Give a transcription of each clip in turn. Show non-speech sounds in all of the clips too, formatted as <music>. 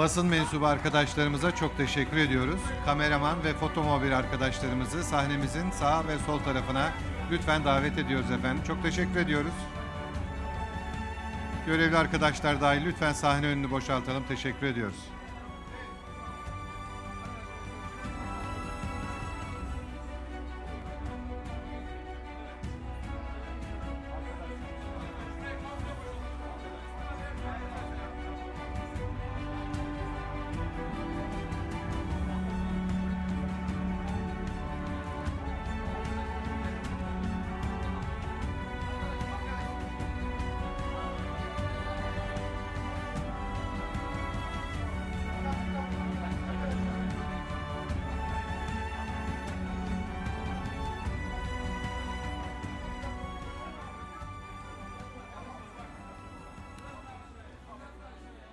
Basın mensubu arkadaşlarımıza çok teşekkür ediyoruz. Kameraman ve fotomobil arkadaşlarımızı sahnemizin sağ ve sol tarafına lütfen davet ediyoruz efendim. Çok teşekkür ediyoruz. Görevli arkadaşlar dahil lütfen sahne önünü boşaltalım. Teşekkür ediyoruz.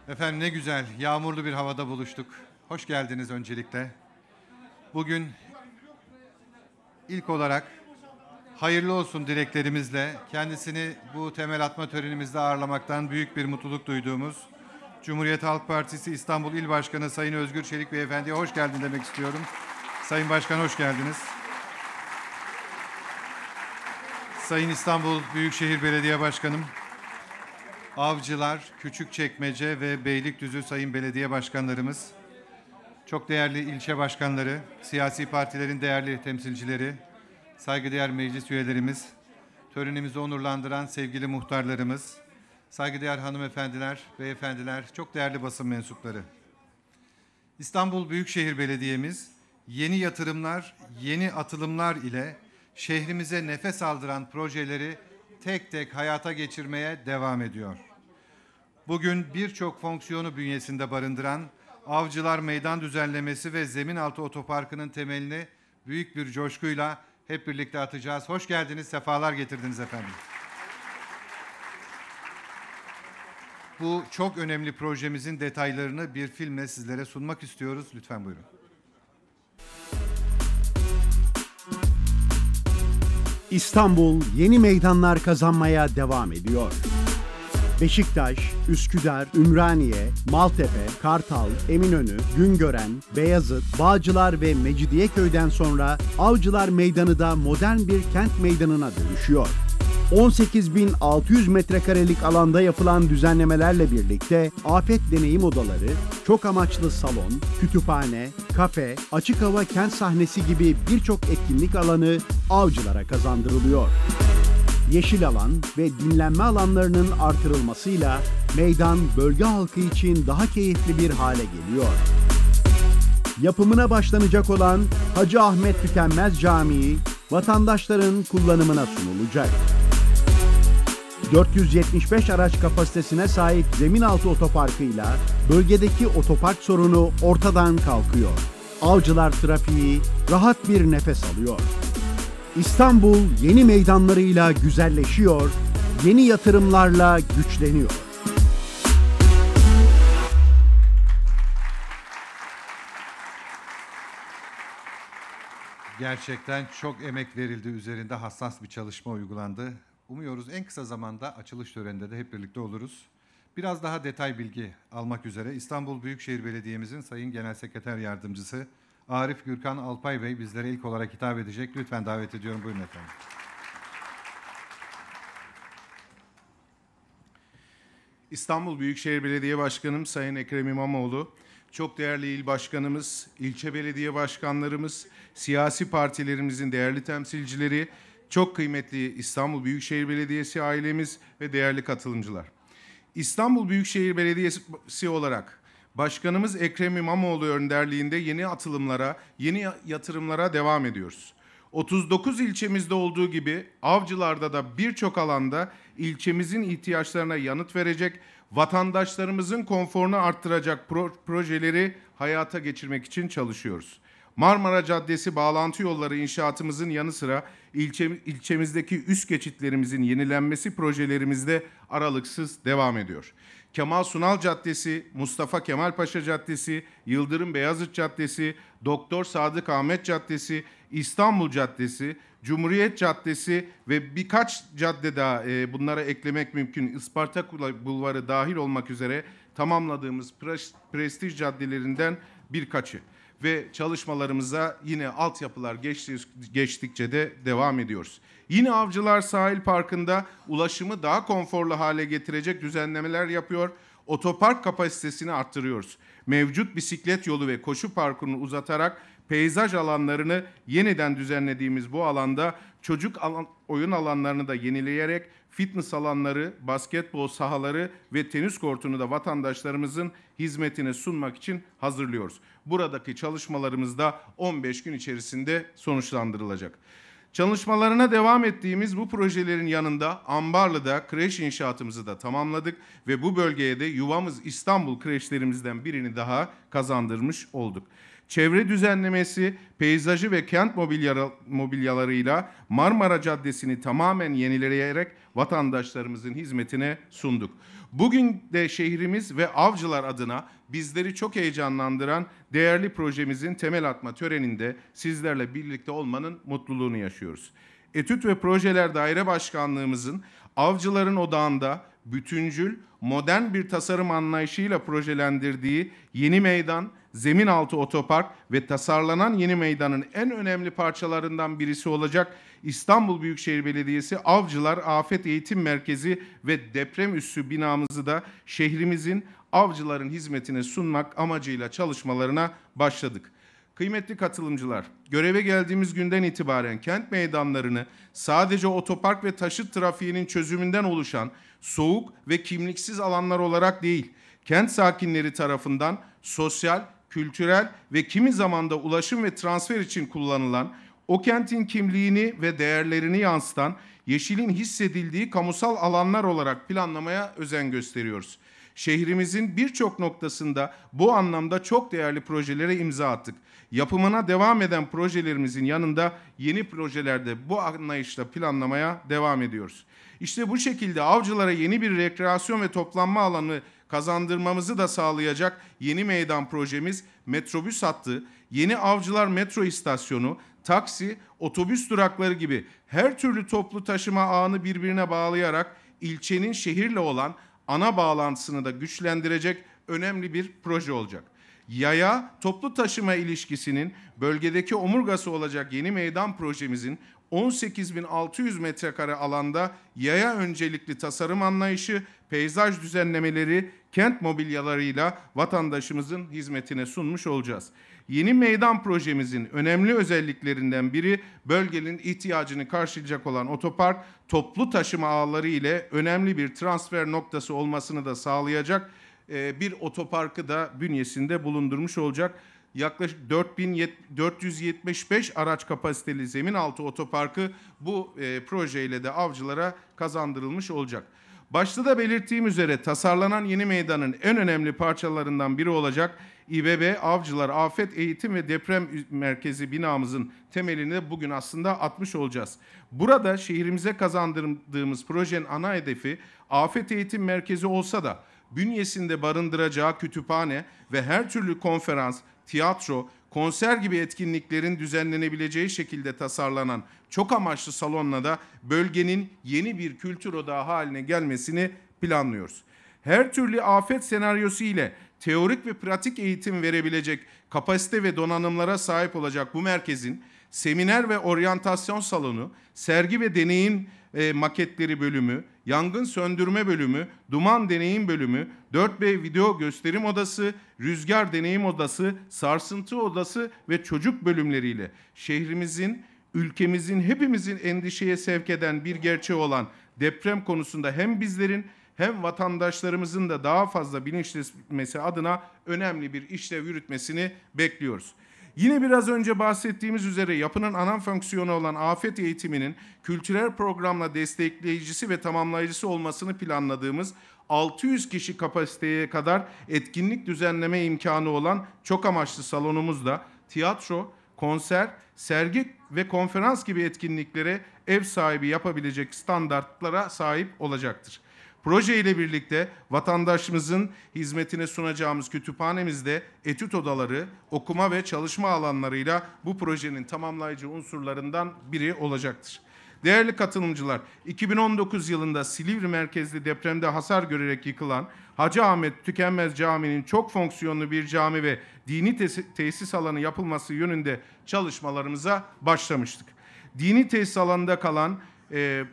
Efendim ne güzel yağmurlu bir havada buluştuk. Hoş geldiniz öncelikle. Bugün ilk olarak hayırlı olsun dileklerimizle kendisini bu temel atma törenimizde ağırlamaktan büyük bir mutluluk duyduğumuz Cumhuriyet Halk Partisi İstanbul İl Başkanı Sayın Özgür Çelik Beyefendi'ye hoş geldin demek istiyorum. Sayın Başkan hoş geldiniz. Sayın İstanbul Büyükşehir Belediye Başkanım, Avcılar, Küçükçekmece ve Beylikdüzü Sayın Belediye Başkanlarımız, çok değerli ilçe başkanları, siyasi partilerin değerli temsilcileri, saygıdeğer meclis üyelerimiz, törenimizi onurlandıran sevgili muhtarlarımız, saygıdeğer hanımefendiler, beyefendiler, çok değerli basın mensupları. İstanbul Büyükşehir Belediye'miz yeni yatırımlar, yeni atılımlar ile şehrimize nefes aldıran projeleri tek tek hayata geçirmeye devam ediyor bugün birçok fonksiyonu bünyesinde barındıran Avcılar Meydan Düzenlemesi ve Zeminaltı Otoparkı'nın temelini büyük bir coşkuyla hep birlikte atacağız. Hoş geldiniz, sefalar getirdiniz efendim. Bu çok önemli projemizin detaylarını bir filmle sizlere sunmak istiyoruz. Lütfen buyurun. İstanbul yeni meydanlar kazanmaya devam ediyor. Beşiktaş, Üsküdar, Ümraniye, Maltepe, Kartal, Eminönü, Güngören, Beyazıt, Bağcılar ve Mecidiyeköy'den sonra Avcılar Meydanı da modern bir kent meydanına dönüşüyor. 18.600 metrekarelik alanda yapılan düzenlemelerle birlikte afet deneyim odaları, çok amaçlı salon, kütüphane, kafe, açık hava kent sahnesi gibi birçok etkinlik alanı avcılara kazandırılıyor yeşil alan ve dinlenme alanlarının artırılmasıyla meydan bölge halkı için daha keyifli bir hale geliyor. Yapımına başlanacak olan Hacı Ahmet Tükenmez Camii vatandaşların kullanımına sunulacak. 475 araç kapasitesine sahip zeminaltı otoparkıyla bölgedeki otopark sorunu ortadan kalkıyor. Avcılar trafiği rahat bir nefes alıyor. İstanbul yeni meydanlarıyla güzelleşiyor, yeni yatırımlarla güçleniyor. Gerçekten çok emek verildi üzerinde hassas bir çalışma uygulandı. Umuyoruz en kısa zamanda açılış töreninde de hep birlikte oluruz. Biraz daha detay bilgi almak üzere İstanbul Büyükşehir Belediye'mizin Sayın Genel Sekreter Yardımcısı Arif Gürkan Alpay Bey bizlere ilk olarak hitap edecek. Lütfen davet ediyorum. Buyurun efendim. İstanbul Büyükşehir Belediye Başkanım Sayın Ekrem İmamoğlu, çok değerli il başkanımız, ilçe belediye başkanlarımız, siyasi partilerimizin değerli temsilcileri, çok kıymetli İstanbul Büyükşehir Belediyesi ailemiz ve değerli katılımcılar. İstanbul Büyükşehir Belediyesi olarak Başkanımız Ekrem İmamoğlu önderliğinde yeni atılımlara, yeni yatırımlara devam ediyoruz. 39 ilçemizde olduğu gibi Avcılar'da da birçok alanda ilçemizin ihtiyaçlarına yanıt verecek, vatandaşlarımızın konforunu arttıracak pro projeleri hayata geçirmek için çalışıyoruz. Marmara Caddesi bağlantı yolları inşaatımızın yanı sıra ilçe, ilçemizdeki üst geçitlerimizin yenilenmesi projelerimizde aralıksız devam ediyor. Kemal Sunal Caddesi, Mustafa Kemal Paşa Caddesi, Yıldırım Beyazıt Caddesi, Doktor Sadık Ahmet Caddesi, İstanbul Caddesi, Cumhuriyet Caddesi ve birkaç cadde daha e, bunlara eklemek mümkün. Isparta Bulvarı dahil olmak üzere tamamladığımız prestij caddelerinden birkaçı ve çalışmalarımıza yine altyapılar geçtikçe de devam ediyoruz. Yine Avcılar Sahil Parkı'nda ulaşımı daha konforlu hale getirecek düzenlemeler yapıyor. Otopark kapasitesini arttırıyoruz. Mevcut bisiklet yolu ve koşu parkını uzatarak peyzaj alanlarını yeniden düzenlediğimiz bu alanda çocuk alan, oyun alanlarını da yenileyerek fitness alanları, basketbol sahaları ve tenis kortunu da vatandaşlarımızın hizmetine sunmak için hazırlıyoruz. Buradaki çalışmalarımız da 15 gün içerisinde sonuçlandırılacak. Çalışmalarına devam ettiğimiz bu projelerin yanında Ambarlı'da kreş inşaatımızı da tamamladık ve bu bölgeye de yuvamız İstanbul kreşlerimizden birini daha kazandırmış olduk. Çevre düzenlemesi, peyzajı ve kent mobilyalarıyla Marmara Caddesi'ni tamamen yenileyerek vatandaşlarımızın hizmetine sunduk. Bugün de şehrimiz ve avcılar adına bizleri çok heyecanlandıran değerli projemizin temel atma töreninde sizlerle birlikte olmanın mutluluğunu yaşıyoruz. Etüt ve Projeler Daire Başkanlığımızın avcıların odağında bütüncül, modern bir tasarım anlayışıyla projelendirdiği yeni meydan zemin altı otopark ve tasarlanan yeni meydanın en önemli parçalarından birisi olacak İstanbul Büyükşehir Belediyesi Avcılar Afet Eğitim Merkezi ve deprem üssü binamızı da şehrimizin avcıların hizmetine sunmak amacıyla çalışmalarına başladık. Kıymetli katılımcılar, göreve geldiğimiz günden itibaren kent meydanlarını sadece otopark ve taşıt trafiğinin çözümünden oluşan soğuk ve kimliksiz alanlar olarak değil, kent sakinleri tarafından sosyal kültürel ve kimi zamanda ulaşım ve transfer için kullanılan o kentin kimliğini ve değerlerini yansıtan yeşilin hissedildiği kamusal alanlar olarak planlamaya özen gösteriyoruz. Şehrimizin birçok noktasında bu anlamda çok değerli projelere imza attık. Yapımına devam eden projelerimizin yanında yeni projelerde bu anlayışla planlamaya devam ediyoruz. İşte bu şekilde avcılara yeni bir rekreasyon ve toplanma alanı kazandırmamızı da sağlayacak yeni meydan projemiz metrobüs hattı, yeni avcılar metro istasyonu, taksi, otobüs durakları gibi her türlü toplu taşıma ağını birbirine bağlayarak ilçenin şehirle olan ana bağlantısını da güçlendirecek önemli bir proje olacak. Yaya toplu taşıma ilişkisinin bölgedeki omurgası olacak yeni meydan projemizin 18.600 metrekare alanda yaya öncelikli tasarım anlayışı, peyzaj düzenlemeleri, kent mobilyalarıyla vatandaşımızın hizmetine sunmuş olacağız. Yeni meydan projemizin önemli özelliklerinden biri bölgenin ihtiyacını karşılayacak olan otopark, toplu taşıma ağları ile önemli bir transfer noktası olmasını da sağlayacak bir otoparkı da bünyesinde bulundurmuş olacak yaklaşık 4475 araç kapasiteli zemin altı otoparkı bu e, projeyle de avcılara kazandırılmış olacak. Başta da belirttiğim üzere tasarlanan yeni meydanın en önemli parçalarından biri olacak İBB Avcılar Afet Eğitim ve Deprem Merkezi binamızın temelini bugün aslında atmış olacağız. Burada şehrimize kazandırdığımız projenin ana hedefi afet eğitim merkezi olsa da bünyesinde barındıracağı kütüphane ve her türlü konferans, tiyatro, konser gibi etkinliklerin düzenlenebileceği şekilde tasarlanan çok amaçlı salonla da bölgenin yeni bir kültür odağı haline gelmesini planlıyoruz. Her türlü afet senaryosu ile teorik ve pratik eğitim verebilecek kapasite ve donanımlara sahip olacak bu merkezin seminer ve oryantasyon salonu, sergi ve deneyim e, maketleri bölümü, yangın söndürme bölümü, duman deneyim bölümü, 4B video gösterim odası, rüzgar deneyim odası, sarsıntı odası ve çocuk bölümleriyle şehrimizin, ülkemizin, hepimizin endişeye sevk eden bir gerçeği olan deprem konusunda hem bizlerin hem vatandaşlarımızın da daha fazla bilinçlenmesi adına önemli bir işlev yürütmesini bekliyoruz. Yine biraz önce bahsettiğimiz üzere yapının ana fonksiyonu olan afet eğitiminin kültürel programla destekleyicisi ve tamamlayıcısı olmasını planladığımız 600 kişi kapasiteye kadar etkinlik düzenleme imkanı olan çok amaçlı salonumuzda tiyatro, konser, sergi ve konferans gibi etkinliklere ev sahibi yapabilecek standartlara sahip olacaktır. Proje ile birlikte vatandaşımızın hizmetine sunacağımız kütüphanemizde etüt odaları, okuma ve çalışma alanlarıyla bu projenin tamamlayıcı unsurlarından biri olacaktır. Değerli katılımcılar, 2019 yılında Silivri merkezli depremde hasar görerek yıkılan Hacı Ahmet Tükenmez Camii'nin çok fonksiyonlu bir cami ve dini tesis alanı yapılması yönünde çalışmalarımıza başlamıştık. Dini tesis alanında kalan e,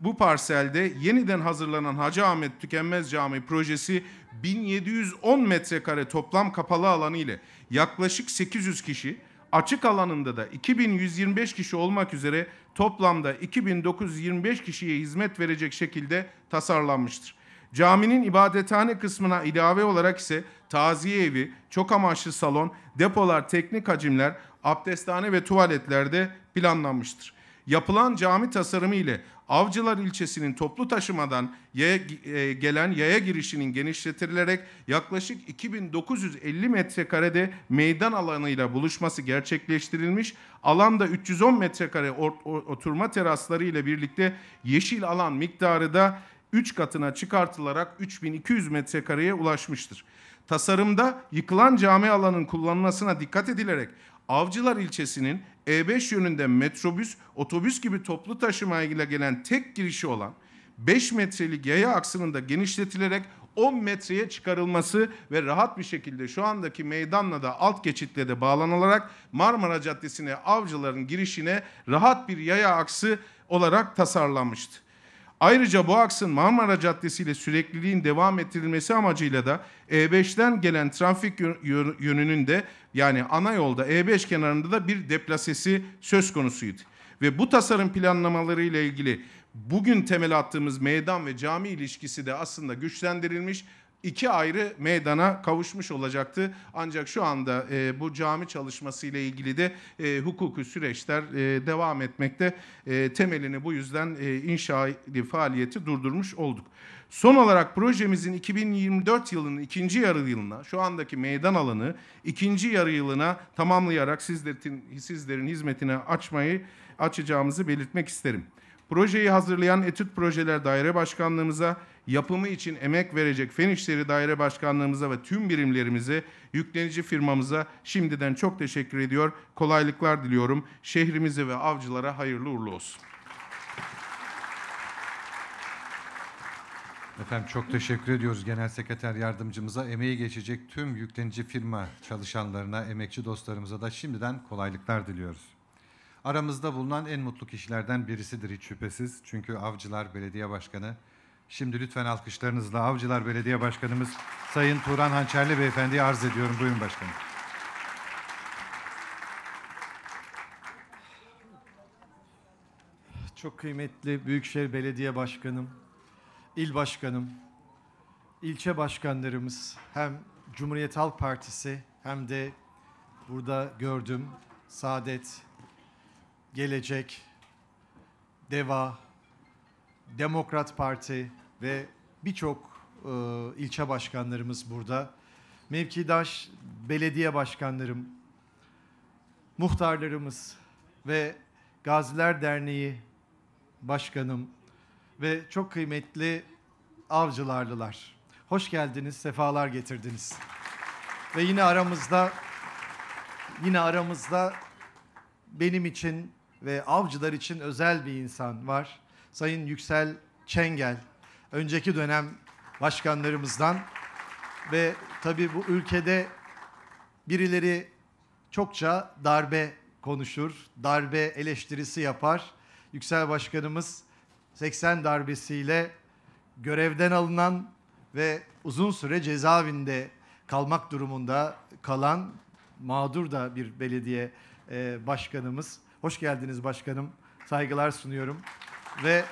bu parselde yeniden hazırlanan Hacı Ahmet Tükenmez Camii projesi 1710 metrekare toplam kapalı alanı ile yaklaşık 800 kişi, açık alanında da 2125 kişi olmak üzere toplamda 2925 kişiye hizmet verecek şekilde tasarlanmıştır. Caminin ibadethane kısmına ilave olarak ise taziye evi, çok amaçlı salon, depolar, teknik hacimler, abdesthane ve tuvaletler de planlanmıştır yapılan cami tasarımı ile Avcılar ilçesinin toplu taşımadan yaya, e, gelen yaya girişinin genişletilerek yaklaşık 2950 metrekarede meydan alanıyla buluşması gerçekleştirilmiş. Alanda 310 metrekare or, or, oturma terasları ile birlikte yeşil alan miktarı da 3 katına çıkartılarak 3200 metrekareye ulaşmıştır. Tasarımda yıkılan cami alanın kullanılmasına dikkat edilerek Avcılar ilçesinin E5 yönünde metrobüs, otobüs gibi toplu taşımayla gelen tek girişi olan 5 metrelik yaya aksının da genişletilerek 10 metreye çıkarılması ve rahat bir şekilde şu andaki meydanla da alt geçitle de bağlanılarak Marmara Caddesi'ne avcıların girişine rahat bir yaya aksı olarak tasarlanmıştı. Ayrıca bu aksın Marmara Caddesi ile sürekliliğin devam ettirilmesi amacıyla da E5'ten gelen trafik yönünün de yani ana yolda E5 kenarında da bir deplasesi söz konusuydu. Ve bu tasarım planlamaları ile ilgili bugün temel attığımız meydan ve cami ilişkisi de aslında güçlendirilmiş iki ayrı meydana kavuşmuş olacaktı. Ancak şu anda e, bu cami çalışması ile ilgili de e, hukuki süreçler e, devam etmekte. E, temelini bu yüzden e, inşa faaliyeti durdurmuş olduk. Son olarak projemizin 2024 yılının ikinci yarı yılına, şu andaki meydan alanı ikinci yarı yılına tamamlayarak sizlerin, sizlerin hizmetine açmayı açacağımızı belirtmek isterim. Projeyi hazırlayan Etüt Projeler Daire Başkanlığımıza, yapımı için emek verecek Fen İşleri Daire Başkanlığımıza ve tüm birimlerimize, yüklenici firmamıza şimdiden çok teşekkür ediyor. Kolaylıklar diliyorum. Şehrimize ve avcılara hayırlı uğurlu olsun. Efendim çok teşekkür ediyoruz Genel Sekreter Yardımcımıza. Emeği geçecek tüm yüklenici firma çalışanlarına, emekçi dostlarımıza da şimdiden kolaylıklar diliyoruz. Aramızda bulunan en mutlu kişilerden birisidir hiç şüphesiz. Çünkü Avcılar Belediye Başkanı Şimdi lütfen alkışlarınızla Avcılar Belediye Başkanımız Sayın Turan Hançerli Beyefendi'ye arz ediyorum. Buyurun başkanım. Çok kıymetli Büyükşehir Belediye Başkanım, İl Başkanım, ilçe başkanlarımız hem Cumhuriyet Halk Partisi hem de burada gördüm Saadet, Gelecek, Deva, Demokrat Parti ve birçok e, ilçe başkanlarımız burada. Mevkidaş belediye başkanlarım, muhtarlarımız ve Gaziler Derneği başkanım ve çok kıymetli avcılarlılar. Hoş geldiniz, sefalar getirdiniz. Ve yine aramızda yine aramızda benim için ve avcılar için özel bir insan var. Sayın Yüksel Çengel, önceki dönem başkanlarımızdan ve tabii bu ülkede birileri çokça darbe konuşur, darbe eleştirisi yapar. Yüksel Başkanımız 80 darbesiyle görevden alınan ve uzun süre cezaevinde kalmak durumunda kalan mağdur da bir belediye e, başkanımız. Hoş geldiniz başkanım. Saygılar sunuyorum ve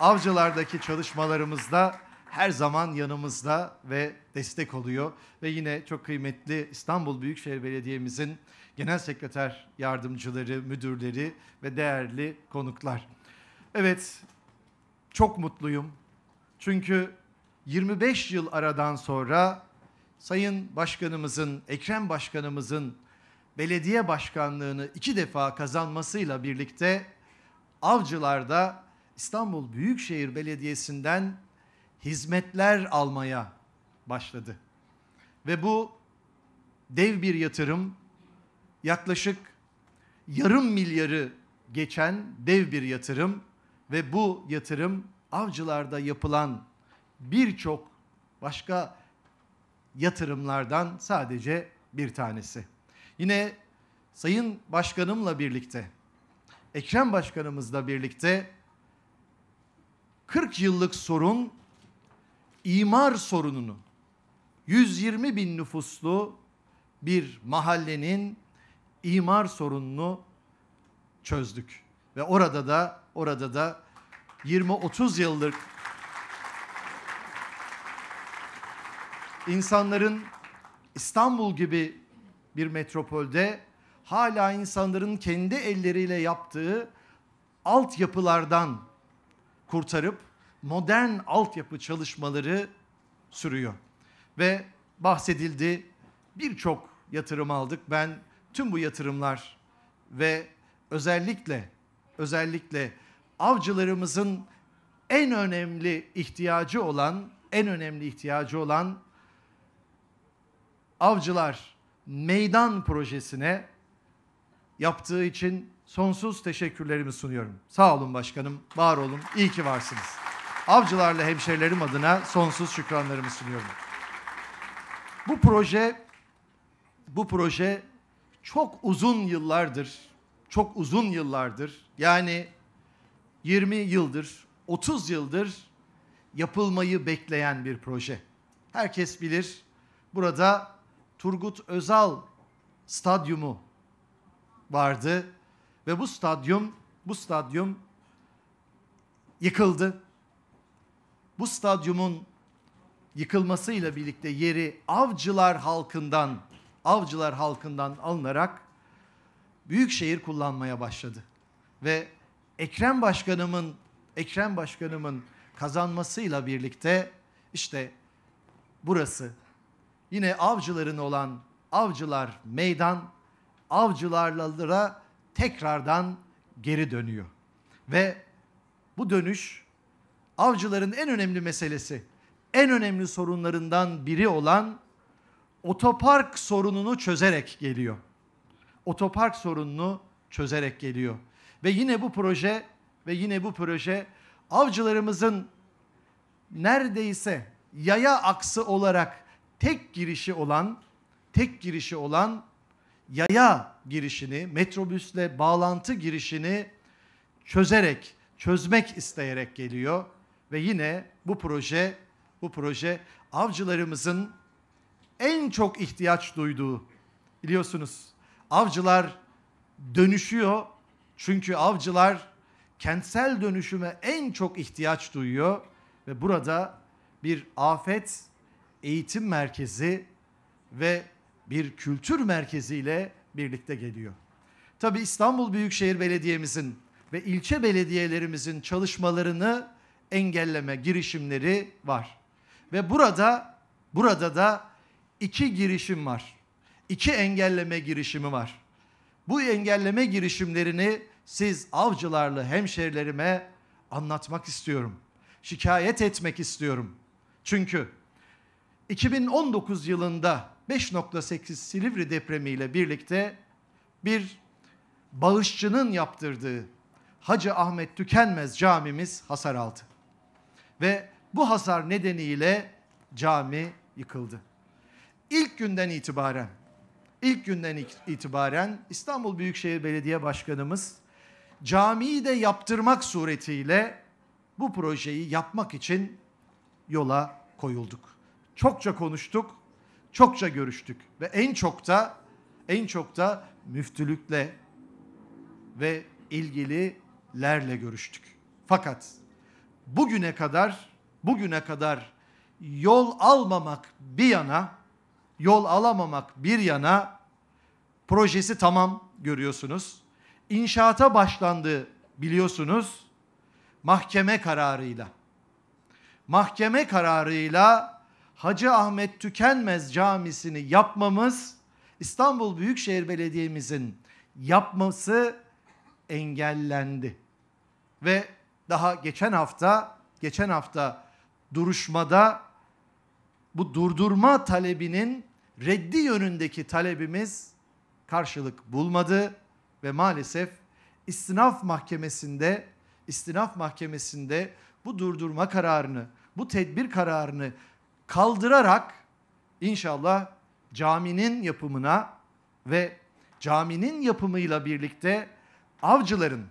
avcılardaki çalışmalarımızda her zaman yanımızda ve destek oluyor. Ve yine çok kıymetli İstanbul Büyükşehir Belediye'mizin genel sekreter yardımcıları, müdürleri ve değerli konuklar. Evet, çok mutluyum. Çünkü 25 yıl aradan sonra Sayın Başkanımızın, Ekrem Başkanımızın belediye başkanlığını iki defa kazanmasıyla birlikte Avcılar'da İstanbul Büyükşehir Belediyesi'nden hizmetler almaya başladı. Ve bu dev bir yatırım yaklaşık yarım milyarı geçen dev bir yatırım ve bu yatırım avcılarda yapılan birçok başka yatırımlardan sadece bir tanesi. Yine Sayın Başkanımla birlikte Ekrem Başkanımızla birlikte 40 yıllık sorun imar sorununu 120 bin nüfuslu bir mahallenin imar sorununu çözdük. Ve orada da orada da 20-30 yıllık insanların İstanbul gibi bir metropolde hala insanların kendi elleriyle yaptığı altyapılardan kurtarıp modern altyapı çalışmaları sürüyor. Ve bahsedildi birçok yatırım aldık. Ben tüm bu yatırımlar ve özellikle özellikle avcılarımızın en önemli ihtiyacı olan en önemli ihtiyacı olan avcılar meydan projesine yaptığı için sonsuz teşekkürlerimi sunuyorum. Sağ olun başkanım, var olun, iyi ki varsınız. Avcılarla hemşerilerim adına sonsuz şükranlarımı sunuyorum. Bu proje bu proje çok uzun yıllardır, çok uzun yıllardır yani 20 yıldır, 30 yıldır yapılmayı bekleyen bir proje. Herkes bilir burada Turgut Özal Stadyumu vardı ve bu stadyum bu stadyum yıkıldı. Bu stadyumun yıkılmasıyla birlikte yeri avcılar halkından avcılar halkından alınarak büyükşehir kullanmaya başladı. Ve Ekrem Başkanımın Ekrem Başkanımın kazanmasıyla birlikte işte burası yine avcıların olan avcılar meydan avcılarlara tekrardan geri dönüyor. Ve bu dönüş avcıların en önemli meselesi, en önemli sorunlarından biri olan otopark sorununu çözerek geliyor. Otopark sorununu çözerek geliyor. Ve yine bu proje ve yine bu proje avcılarımızın neredeyse yaya aksı olarak tek girişi olan tek girişi olan yaya girişini, metrobüsle bağlantı girişini çözerek, çözmek isteyerek geliyor ve yine bu proje bu proje avcılarımızın en çok ihtiyaç duyduğu biliyorsunuz. Avcılar dönüşüyor çünkü avcılar kentsel dönüşüme en çok ihtiyaç duyuyor ve burada bir afet eğitim merkezi ve bir kültür merkeziyle birlikte geliyor. Tabi İstanbul Büyükşehir Belediye'mizin ve ilçe belediyelerimizin çalışmalarını engelleme girişimleri var. Ve burada burada da iki girişim var. İki engelleme girişimi var. Bu engelleme girişimlerini siz avcılarlı hemşerilerime anlatmak istiyorum. Şikayet etmek istiyorum. Çünkü 2019 yılında 5.8 Silivri depremiyle birlikte bir bağışçının yaptırdığı Hacı Ahmet Tükenmez camimiz hasar aldı. Ve bu hasar nedeniyle cami yıkıldı. İlk günden itibaren ilk günden itibaren İstanbul Büyükşehir Belediye Başkanımız camiyi de yaptırmak suretiyle bu projeyi yapmak için yola koyulduk. Çokça konuştuk çokça görüştük ve en çok da en çok da müftülükle ve ilgililerle görüştük. Fakat bugüne kadar bugüne kadar yol almamak bir yana yol alamamak bir yana projesi tamam görüyorsunuz. İnşaata başlandı biliyorsunuz mahkeme kararıyla. Mahkeme kararıyla Hacı Ahmet Tükenmez Camisi'ni yapmamız İstanbul Büyükşehir Belediye'mizin yapması engellendi. Ve daha geçen hafta geçen hafta duruşmada bu durdurma talebinin reddi yönündeki talebimiz karşılık bulmadı ve maalesef istinaf mahkemesinde istinaf mahkemesinde bu durdurma kararını, bu tedbir kararını kaldırarak inşallah caminin yapımına ve caminin yapımıyla birlikte avcıların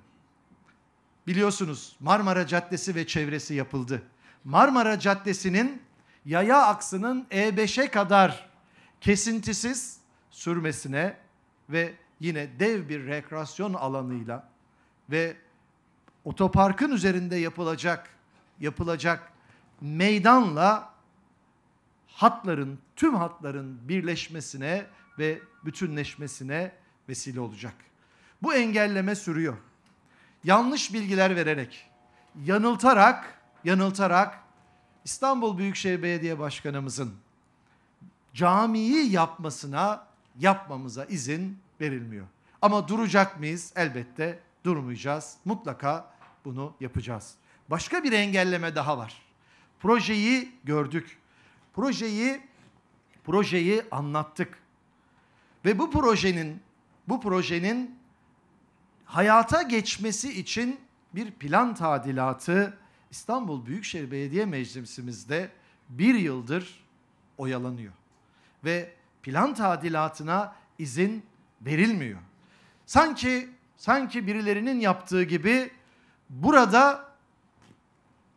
biliyorsunuz Marmara Caddesi ve çevresi yapıldı. Marmara Caddesi'nin yaya aksının E5'e kadar kesintisiz sürmesine ve yine dev bir rekreasyon alanıyla ve otoparkın üzerinde yapılacak yapılacak meydanla hatların, tüm hatların birleşmesine ve bütünleşmesine vesile olacak. Bu engelleme sürüyor. Yanlış bilgiler vererek, yanıltarak, yanıltarak İstanbul Büyükşehir Belediye Başkanımızın camiyi yapmasına, yapmamıza izin verilmiyor. Ama duracak mıyız? Elbette durmayacağız. Mutlaka bunu yapacağız. Başka bir engelleme daha var. Projeyi gördük. Projeyi projeyi anlattık. Ve bu projenin bu projenin hayata geçmesi için bir plan tadilatı İstanbul Büyükşehir Belediye Meclisimizde bir yıldır oyalanıyor. Ve plan tadilatına izin verilmiyor. Sanki sanki birilerinin yaptığı gibi burada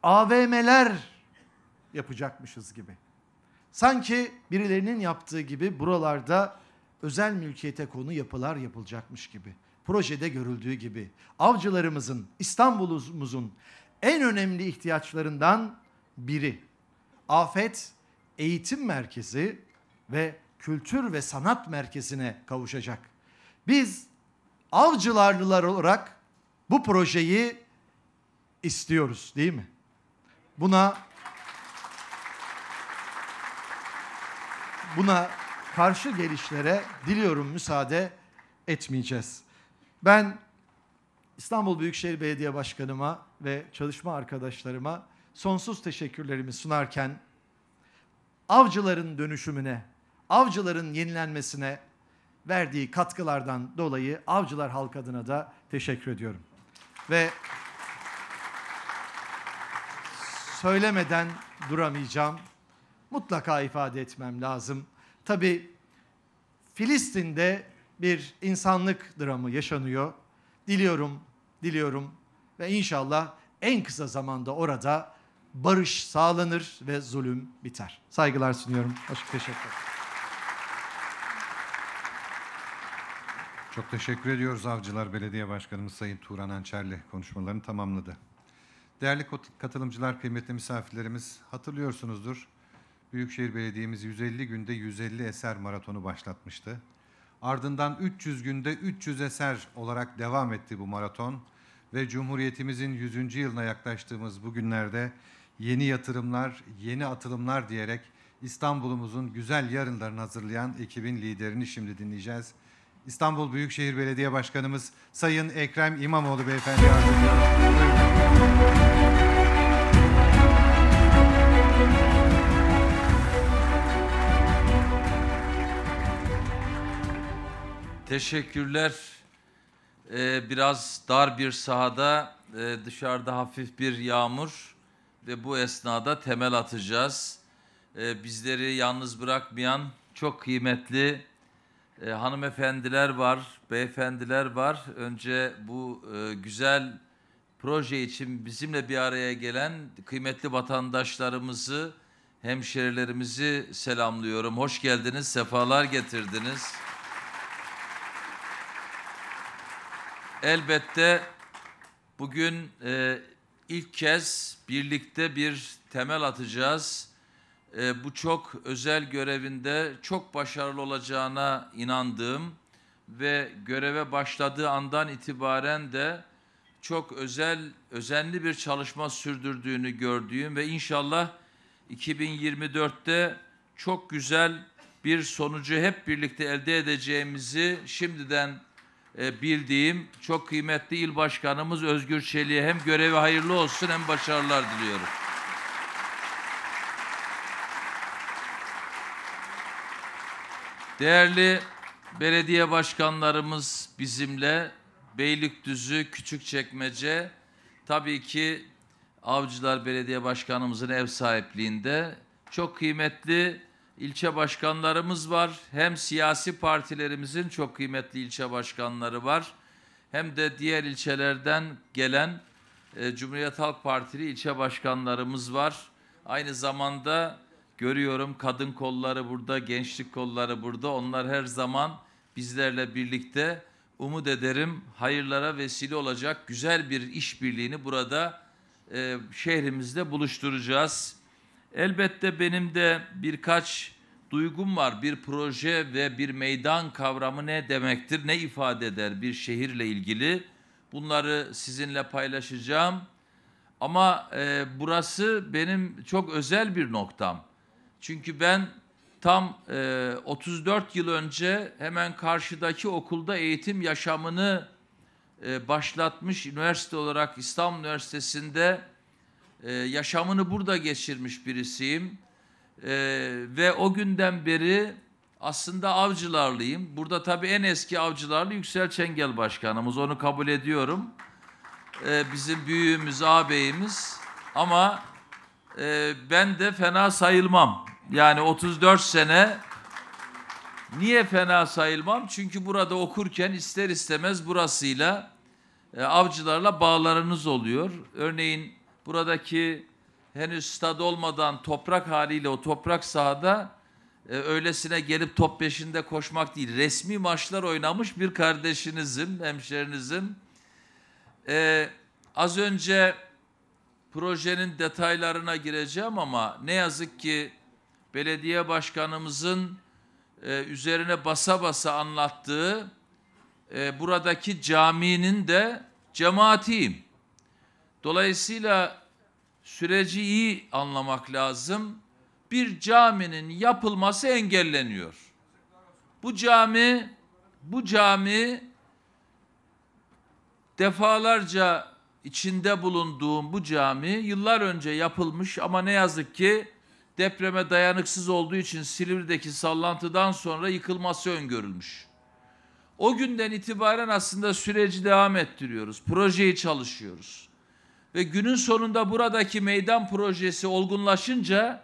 AVM'ler yapacakmışız gibi. Sanki birilerinin yaptığı gibi buralarda özel mülkiyete konu yapılar yapılacakmış gibi. Projede görüldüğü gibi avcılarımızın, İstanbul'umuzun en önemli ihtiyaçlarından biri. Afet eğitim merkezi ve kültür ve sanat merkezine kavuşacak. Biz avcılarlılar olarak bu projeyi istiyoruz değil mi? Buna buna karşı gelişlere diliyorum müsaade etmeyeceğiz. Ben İstanbul Büyükşehir Belediye Başkanıma ve çalışma arkadaşlarıma sonsuz teşekkürlerimi sunarken avcıların dönüşümüne, avcıların yenilenmesine verdiği katkılardan dolayı avcılar halk adına da teşekkür ediyorum. Ve söylemeden duramayacağım mutlaka ifade etmem lazım. Tabi Filistin'de bir insanlık dramı yaşanıyor. Diliyorum, diliyorum ve inşallah en kısa zamanda orada barış sağlanır ve zulüm biter. Saygılar sunuyorum. Hoş teşekkür Çok teşekkür ediyoruz Avcılar Belediye Başkanımız Sayın Turan Ançerli konuşmalarını tamamladı. Değerli katılımcılar, kıymetli misafirlerimiz hatırlıyorsunuzdur. Büyükşehir Belediye'miz 150 günde 150 eser maratonu başlatmıştı. Ardından 300 günde 300 eser olarak devam etti bu maraton ve Cumhuriyetimizin 100. yılına yaklaştığımız bu günlerde yeni yatırımlar, yeni atılımlar diyerek İstanbul'umuzun güzel yarınlarını hazırlayan ekibin liderini şimdi dinleyeceğiz. İstanbul Büyükşehir Belediye Başkanımız Sayın Ekrem İmamoğlu Beyefendi. Teşekkürler. Ee, biraz dar bir sahada, e, dışarıda hafif bir yağmur ve bu esnada temel atacağız. Ee, bizleri yalnız bırakmayan çok kıymetli e, hanımefendiler var, beyefendiler var. Önce bu e, güzel proje için bizimle bir araya gelen kıymetli vatandaşlarımızı, hemşerilerimizi selamlıyorum. Hoş geldiniz, sefalar getirdiniz. elbette bugün e, ilk kez birlikte bir temel atacağız. E, bu çok özel görevinde çok başarılı olacağına inandığım ve göreve başladığı andan itibaren de çok özel, özenli bir çalışma sürdürdüğünü gördüğüm ve inşallah 2024'te çok güzel bir sonucu hep birlikte elde edeceğimizi şimdiden e, bildiğim çok kıymetli il başkanımız Özgür Çelik'e hem görevi hayırlı olsun hem başarılar diliyorum. Değerli belediye başkanlarımız bizimle Beylikdüzü, Küçükçekmece tabii ki Avcılar Belediye Başkanımızın ev sahipliğinde çok kıymetli ilçe başkanlarımız var. Hem siyasi partilerimizin çok kıymetli ilçe başkanları var. Hem de diğer ilçelerden gelen e, Cumhuriyet Halk Partili ilçe başkanlarımız var. Aynı zamanda görüyorum kadın kolları burada, gençlik kolları burada. Onlar her zaman bizlerle birlikte umut ederim hayırlara vesile olacak güzel bir işbirliğini burada e, şehrimizde buluşturacağız. Elbette benim de birkaç duygum var. Bir proje ve bir meydan kavramı ne demektir, ne ifade eder bir şehirle ilgili. Bunları sizinle paylaşacağım. Ama e, burası benim çok özel bir noktam. Çünkü ben tam e, 34 yıl önce hemen karşıdaki okulda eğitim yaşamını e, başlatmış üniversite olarak İstanbul Üniversitesi'nde ee, yaşamını burada geçirmiş birisiyim. Ee, ve o günden beri aslında avcılarlıyım. Burada tabii en eski avcılarlı Yüksel Çengel Başkanımız. Onu kabul ediyorum. Ee, bizim büyüğümüz, ağabeyimiz. Ama e, ben de fena sayılmam. Yani 34 sene niye fena sayılmam? Çünkü burada okurken ister istemez burasıyla e, avcılarla bağlarınız oluyor. Örneğin buradaki henüz stad olmadan toprak haliyle o toprak sahada e, öylesine gelip top peşinde koşmak değil. Resmi maçlar oynamış bir kardeşinizin, hemşerinizin. E, az önce projenin detaylarına gireceğim ama ne yazık ki belediye başkanımızın e, üzerine basa basa anlattığı e, buradaki caminin de cemaatiyim. Dolayısıyla süreci iyi anlamak lazım. Bir caminin yapılması engelleniyor. Bu cami bu cami defalarca içinde bulunduğum bu cami yıllar önce yapılmış ama ne yazık ki depreme dayanıksız olduğu için Silivri'deki sallantıdan sonra yıkılması öngörülmüş. O günden itibaren aslında süreci devam ettiriyoruz. Projeyi çalışıyoruz ve günün sonunda buradaki meydan projesi olgunlaşınca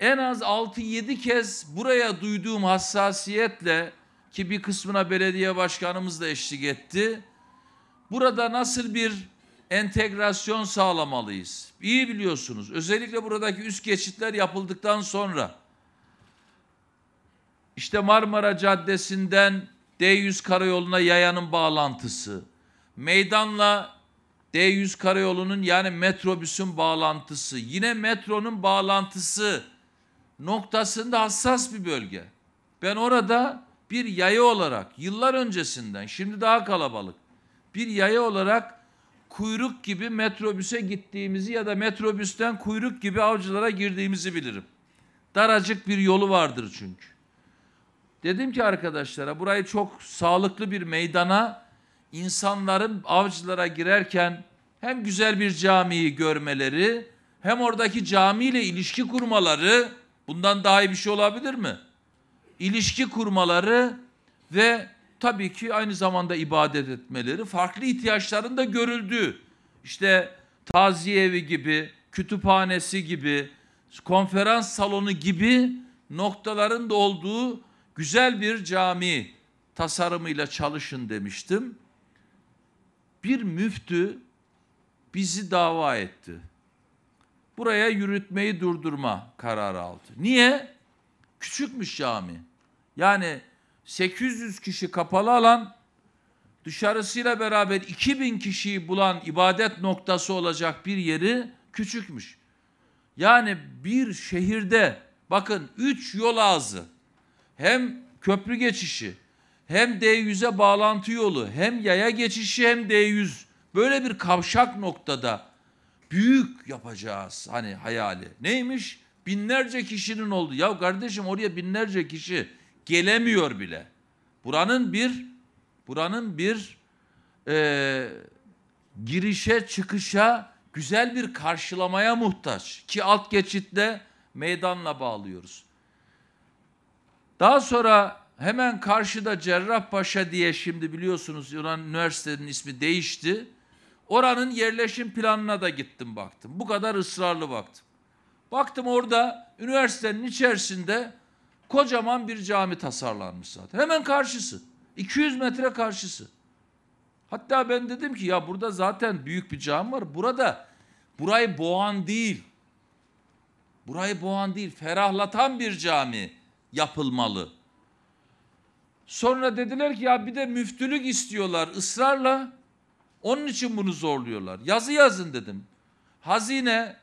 en az 6-7 kez buraya duyduğum hassasiyetle ki bir kısmına belediye başkanımız da eşlik etti. Burada nasıl bir entegrasyon sağlamalıyız? İyi biliyorsunuz. Özellikle buradaki üst geçitler yapıldıktan sonra işte Marmara Caddesi'nden D100 karayoluna yayanın bağlantısı, meydanla D100 karayolunun yani metrobüsün bağlantısı, yine metronun bağlantısı noktasında hassas bir bölge. Ben orada bir yaya olarak yıllar öncesinden şimdi daha kalabalık bir yaya olarak kuyruk gibi metrobüse gittiğimizi ya da metrobüsten kuyruk gibi avcılara girdiğimizi bilirim. Daracık bir yolu vardır çünkü. Dedim ki arkadaşlara burayı çok sağlıklı bir meydana insanların avcılara girerken hem güzel bir camiyi görmeleri hem oradaki camiyle ilişki kurmaları bundan daha iyi bir şey olabilir mi? İlişki kurmaları ve tabii ki aynı zamanda ibadet etmeleri, farklı ihtiyaçların da görüldüğü, işte taziye evi gibi, kütüphanesi gibi, konferans salonu gibi noktaların da olduğu güzel bir cami tasarımıyla çalışın demiştim bir müftü bizi dava etti. Buraya yürütmeyi durdurma kararı aldı. Niye? Küçükmüş cami. Yani 800 kişi kapalı alan dışarısıyla beraber 2000 kişiyi bulan ibadet noktası olacak bir yeri küçükmüş. Yani bir şehirde bakın 3 yol ağzı hem köprü geçişi hem D100'e bağlantı yolu hem yaya geçişi hem D100 böyle bir kavşak noktada büyük yapacağız hani hayali. Neymiş? Binlerce kişinin oldu. Ya kardeşim oraya binlerce kişi gelemiyor bile. Buranın bir buranın bir e, girişe çıkışa güzel bir karşılamaya muhtaç ki alt geçitle meydanla bağlıyoruz. Daha sonra Hemen karşıda Cerrahpaşa diye şimdi biliyorsunuz Yunan Üniversitesi'nin ismi değişti. Oranın yerleşim planına da gittim baktım. Bu kadar ısrarlı baktım. Baktım orada üniversitenin içerisinde kocaman bir cami tasarlanmış zaten. Hemen karşısı. 200 metre karşısı. Hatta ben dedim ki ya burada zaten büyük bir cami var. Burada burayı boğan değil. Burayı boğan değil, ferahlatan bir cami yapılmalı Sonra dediler ki ya bir de müftülük istiyorlar ısrarla. Onun için bunu zorluyorlar. Yazı yazın dedim. Hazine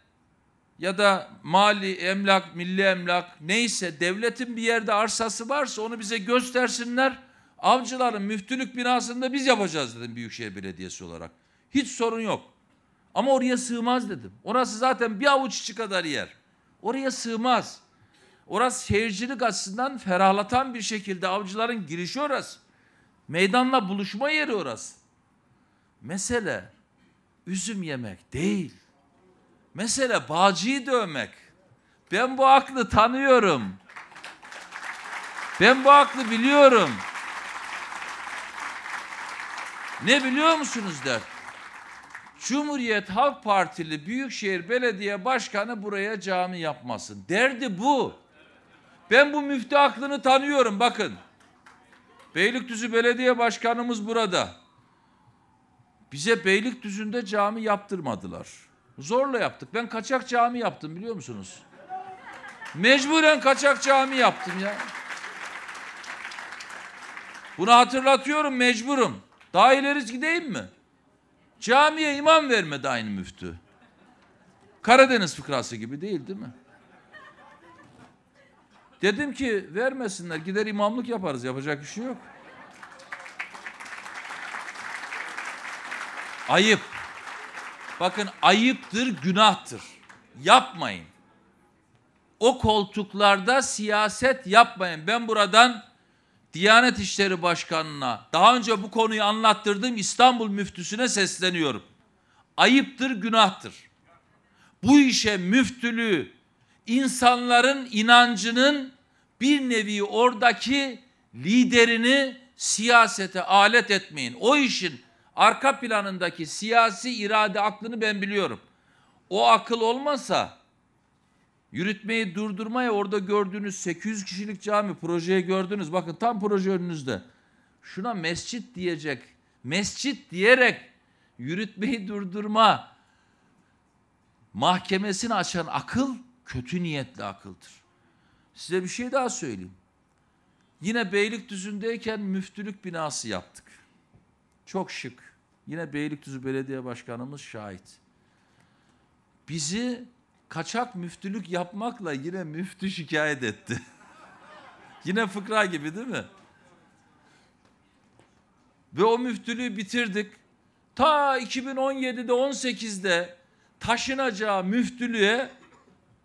ya da mali emlak, milli emlak neyse devletin bir yerde arsası varsa onu bize göstersinler. Avcıların müftülük binasında biz yapacağız dedim Büyükşehir Belediyesi olarak. Hiç sorun yok. Ama oraya sığmaz dedim. Orası zaten bir avuç içi kadar yer. Oraya sığmaz. Orası şehircilik açısından ferahlatan bir şekilde avcıların girişi orası. Meydanla buluşma yeri orası. Mesele üzüm yemek değil. Mesele bağcıyı dövmek. Ben bu aklı tanıyorum. Ben bu aklı biliyorum. Ne biliyor musunuz der. Cumhuriyet Halk Partili Büyükşehir Belediye Başkanı buraya cami yapmasın. Derdi bu. Ben bu müftü aklını tanıyorum bakın. Beylikdüzü Belediye Başkanımız burada. Bize Beylikdüzü'nde cami yaptırmadılar. Zorla yaptık. Ben kaçak cami yaptım biliyor musunuz? Mecburen kaçak cami yaptım ya. Bunu hatırlatıyorum mecburum. Daha ileri gideyim mi? Camiye imam vermedi aynı müftü. Karadeniz fıkrası gibi değil değil mi? Dedim ki vermesinler gider imamlık yaparız yapacak işi yok. Ayıp. Bakın ayıptır, günahtır. Yapmayın. O koltuklarda siyaset yapmayın. Ben buradan Diyanet İşleri Başkanı'na, daha önce bu konuyu anlattırdığım İstanbul müftüsüne sesleniyorum. Ayıptır, günahtır. Bu işe müftülüğü, insanların inancının bir nevi oradaki liderini siyasete alet etmeyin. O işin arka planındaki siyasi irade aklını ben biliyorum. O akıl olmasa yürütmeyi durdurmaya orada gördüğünüz 800 kişilik cami projeyi gördünüz. Bakın tam proje önünüzde. Şuna mescit diyecek. Mescit diyerek yürütmeyi durdurma mahkemesini açan akıl kötü niyetli akıldır. Size bir şey daha söyleyeyim. Yine Beylikdüzü'ndeyken müftülük binası yaptık. Çok şık. Yine Beylikdüzü Belediye Başkanımız şahit. Bizi kaçak müftülük yapmakla yine müftü şikayet etti. <laughs> yine fıkra gibi değil mi? Ve o müftülüğü bitirdik. Ta 2017'de 18'de taşınacağı müftülüğe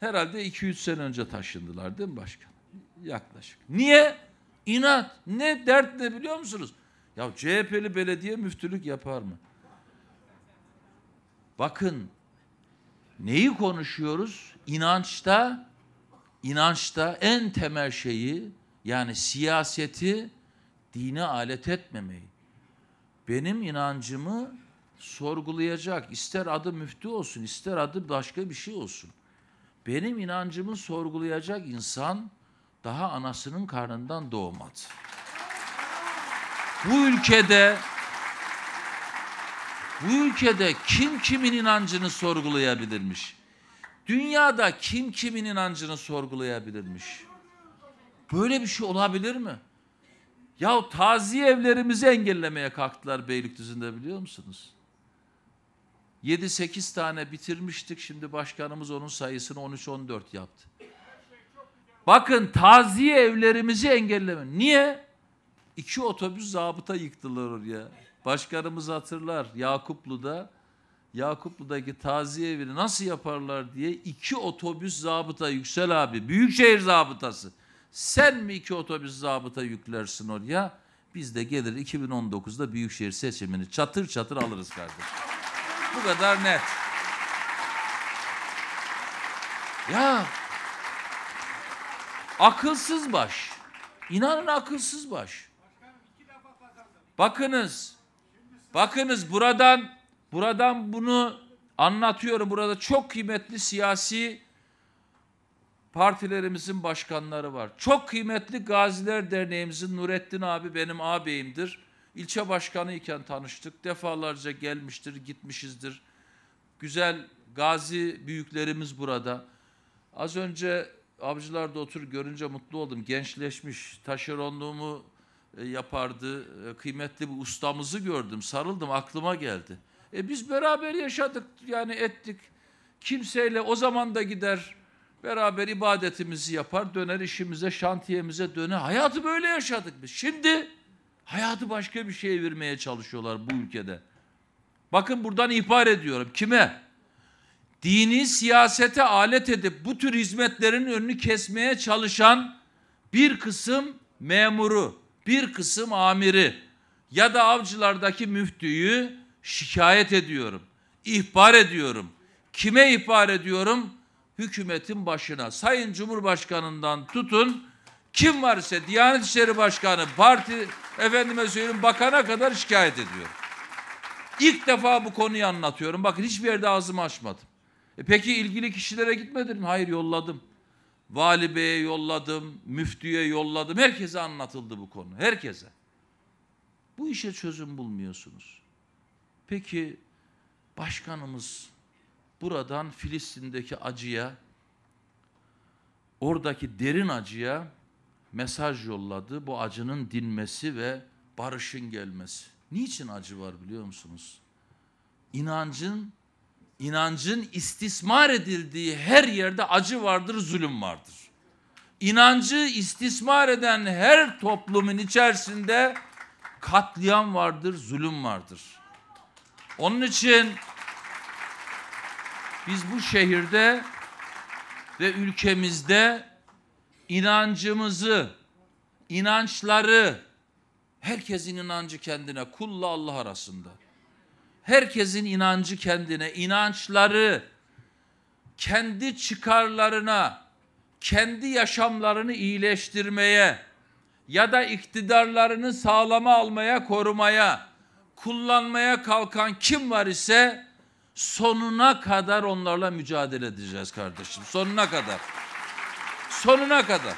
Herhalde 2-3 sene önce taşındılar değil mi başkan? Yaklaşık. Niye? İnat. Ne dert ne biliyor musunuz? Ya CHP'li belediye müftülük yapar mı? Bakın neyi konuşuyoruz? İnançta, inançta en temel şeyi yani siyaseti dine alet etmemeyi. Benim inancımı sorgulayacak ister adı müftü olsun ister adı başka bir şey olsun. Benim inancımı sorgulayacak insan daha anasının karnından doğmadı. Bu ülkede bu ülkede kim kimin inancını sorgulayabilirmiş? Dünyada kim kimin inancını sorgulayabilirmiş? Böyle bir şey olabilir mi? Ya taziye evlerimizi engellemeye kalktılar Beylikdüzü'nde biliyor musunuz? 7-8 tane bitirmiştik. Şimdi başkanımız onun sayısını 13-14 yaptı. Bakın taziye evlerimizi engelleme. Niye? İki otobüs zabıta yıktılar oraya. Başkanımız hatırlar Yakuplu'da. Yakuplu'daki taziye evini nasıl yaparlar diye iki otobüs zabıta Yüksel abi. Büyükşehir zabıtası. Sen mi iki otobüs zabıta yüklersin oraya? Biz de gelir 2019'da Büyükşehir seçimini çatır çatır alırız kardeşim. Bu kadar net. Ya akılsız baş. İnanın akılsız baş. Bakınız. Bakınız buradan buradan bunu anlatıyorum. Burada çok kıymetli siyasi partilerimizin başkanları var. Çok kıymetli Gaziler Derneğimizin Nurettin abi benim ağabeyimdir. İlçe başkanı iken tanıştık. Defalarca gelmiştir, gitmişizdir. Güzel gazi büyüklerimiz burada. Az önce avcılarda otur görünce mutlu oldum. Gençleşmiş, taşeronluğumu e, yapardı. E, kıymetli bir ustamızı gördüm. Sarıldım, aklıma geldi. E biz beraber yaşadık, yani ettik. Kimseyle o zaman da gider, beraber ibadetimizi yapar, döner işimize, şantiyemize döner. Hayatı böyle yaşadık biz. Şimdi Hayatı başka bir şeye vermeye çalışıyorlar bu ülkede. Bakın buradan ihbar ediyorum. Kime? Dini siyasete alet edip bu tür hizmetlerin önünü kesmeye çalışan bir kısım memuru, bir kısım amiri ya da avcılardaki müftüyü şikayet ediyorum. İhbar ediyorum. Kime ihbar ediyorum? Hükümetin başına. Sayın Cumhurbaşkanından tutun kim var ise Diyanet İşleri Başkanı, parti, efendime söyleyeyim bakana kadar şikayet ediyor. İlk defa bu konuyu anlatıyorum. Bakın hiçbir yerde ağzımı açmadım. E peki ilgili kişilere gitmedin mi? Hayır yolladım. Vali Bey'e yolladım, müftüye yolladım. Herkese anlatıldı bu konu. Herkese. Bu işe çözüm bulmuyorsunuz. Peki başkanımız buradan Filistin'deki acıya, oradaki derin acıya mesaj yolladı. Bu acının dinmesi ve barışın gelmesi. Niçin acı var biliyor musunuz? İnancın inancın istismar edildiği her yerde acı vardır, zulüm vardır. İnancı istismar eden her toplumun içerisinde katliam vardır, zulüm vardır. Onun için biz bu şehirde ve ülkemizde inancımızı, inançları, herkesin inancı kendine, kulla Allah arasında. Herkesin inancı kendine, inançları kendi çıkarlarına, kendi yaşamlarını iyileştirmeye ya da iktidarlarını sağlama almaya, korumaya, kullanmaya kalkan kim var ise sonuna kadar onlarla mücadele edeceğiz kardeşim. Sonuna kadar sonuna kadar.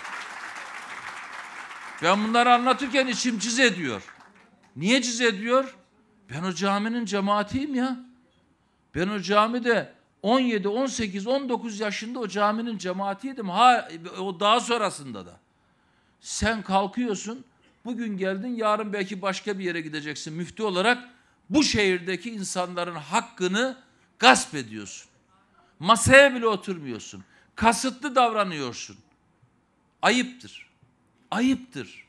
Ben bunları anlatırken içim ciz ediyor. Niye ciz ediyor? Ben o caminin cemaatiyim ya. Ben o camide 17, 18, 19 yaşında o caminin cemaatiydim. Ha, o daha sonrasında da. Sen kalkıyorsun, bugün geldin, yarın belki başka bir yere gideceksin müftü olarak. Bu şehirdeki insanların hakkını gasp ediyorsun. Masaya bile oturmuyorsun. Kasıtlı davranıyorsun. Ayıptır. Ayıptır.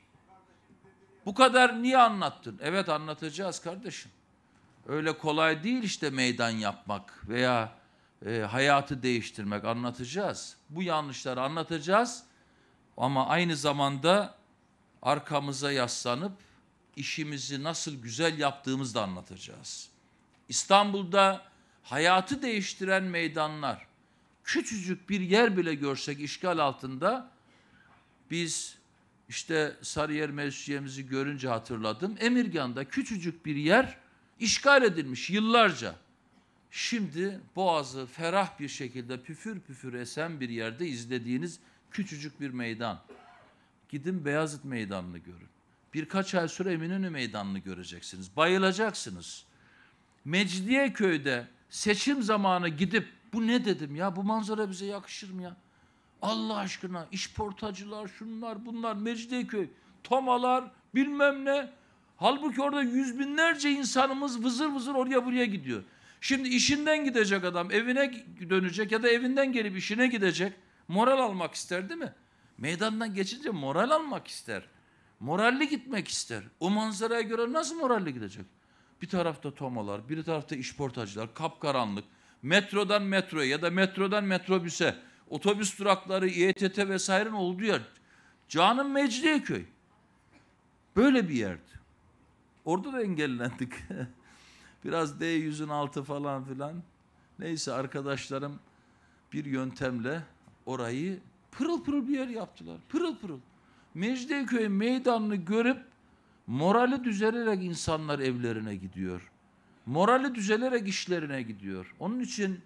Bu kadar niye anlattın? Evet anlatacağız kardeşim. Öyle kolay değil işte meydan yapmak veya e, hayatı değiştirmek anlatacağız. Bu yanlışları anlatacağız ama aynı zamanda arkamıza yaslanıp işimizi nasıl güzel yaptığımızı da anlatacağız. İstanbul'da hayatı değiştiren meydanlar, küçücük bir yer bile görsek işgal altında biz işte Sarıyer mevsiyemizi görünce hatırladım. Emirgan'da küçücük bir yer işgal edilmiş yıllarca. Şimdi boğazı ferah bir şekilde püfür püfür esen bir yerde izlediğiniz küçücük bir meydan. Gidin Beyazıt Meydanı'nı görün. Birkaç ay sonra Eminönü Meydanı'nı göreceksiniz. Bayılacaksınız. Mecidiyeköy'de seçim zamanı gidip bu ne dedim ya bu manzara bize yakışır mı ya? Allah aşkına işportacılar şunlar bunlar Mecidiyeköy, tomalar bilmem ne. Halbuki orada yüz binlerce insanımız vızır vızır oraya buraya gidiyor. Şimdi işinden gidecek adam evine dönecek ya da evinden gelip işine gidecek. Moral almak ister değil mi? Meydandan geçince moral almak ister. Moralli gitmek ister. O manzaraya göre nasıl moralli gidecek? Bir tarafta tomalar, bir tarafta işportacılar, kapkaranlık. Metrodan metroya ya da metrodan metrobüse otobüs durakları, İETT vesairenin olduğu yer. Canım Mecidiyeköy. Böyle bir yerdi. Orada da engellendik. <laughs> Biraz D yüzün altı falan filan. Neyse arkadaşlarım bir yöntemle orayı pırıl pırıl bir yer yaptılar. Pırıl pırıl. Mecidiyeköy meydanını görüp morali düzelerek insanlar evlerine gidiyor. Morali düzelerek işlerine gidiyor. Onun için